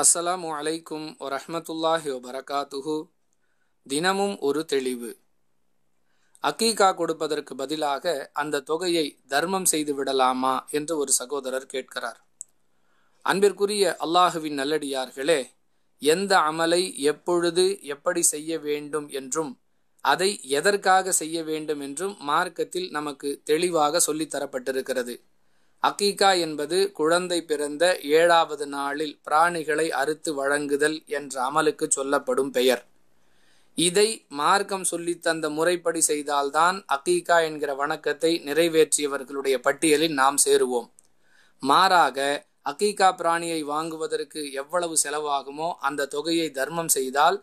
அஸ்ஸலாமு அலைக்கும் வரஹமத்துல்லாஹி வபரகாத்துஹு தினமும் ஒரு தெளிவு அக்கீகா கொடுப்பதற்கு பதிலாக அந்த தொகையை தர்மம் செய்து விடலாமா என்று ஒரு சகோதரர் கேட்கிறார் அன்பிற்குரிய அல்லாஹுவின் நல்லடியார்களே எந்த அமலை எப்பொழுது எப்படி செய்ய வேண்டும் என்றும் அதை எதற்காக செய்ய வேண்டும் என்றும் மார்க்கத்தில் நமக்கு தெளிவாக சொல்லித்தரப்பட்டிருக்கிறது அக்கீகா என்பது குழந்தை பிறந்த ஏழாவது நாளில் பிராணிகளை அறுத்து வழங்குதல் என்ற அமலுக்கு சொல்லப்படும் பெயர் இதை மார்க்கம் சொல்லி தந்த முறைப்படி செய்தால்தான் அக்கீகா என்கிற வணக்கத்தை நிறைவேற்றியவர்களுடைய பட்டியலில் நாம் சேருவோம் மாறாக அக்கீகா பிராணியை வாங்குவதற்கு எவ்வளவு செலவாகுமோ அந்த தொகையை தர்மம் செய்தால்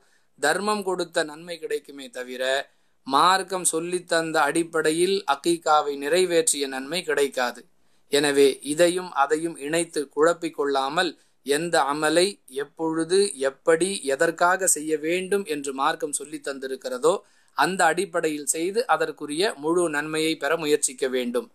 தர்மம் கொடுத்த நன்மை கிடைக்குமே தவிர மார்க்கம் சொல்லித்தந்த அடிப்படையில் அக்கீகாவை நிறைவேற்றிய நன்மை கிடைக்காது எனவே இதையும் அதையும் இணைத்து குழப்பிக் கொள்ளாமல் எந்த அமலை எப்பொழுது எப்படி எதற்காக செய்ய வேண்டும் என்று மார்க்கம் சொல்லி தந்திருக்கிறதோ அந்த அடிப்படையில் செய்து அதற்குரிய முழு நன்மையை பெற முயற்சிக்க வேண்டும்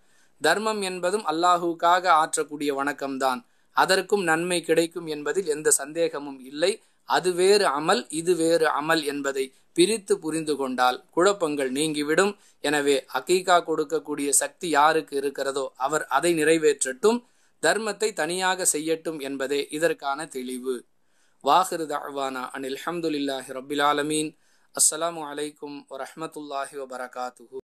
தர்மம் என்பதும் அல்லாஹுக்காக ஆற்றக்கூடிய வணக்கம்தான் அதற்கும் நன்மை கிடைக்கும் என்பதில் எந்த சந்தேகமும் இல்லை அது வேறு அமல் இது வேறு அமல் என்பதை பிரித்து புரிந்து கொண்டால் குழப்பங்கள் நீங்கிவிடும் எனவே அகீகா கொடுக்கக்கூடிய சக்தி யாருக்கு இருக்கிறதோ அவர் அதை நிறைவேற்றட்டும் தர்மத்தை தனியாக செய்யட்டும் என்பதே இதற்கான தெளிவு வாஹிரு தாழ்வானா அனில் அஹமதுல்லாஹி ரபில் ஆலமீன் அஸ்லாம் வலைக்கம் வரமத்துல்லாஹி வபரகாத்து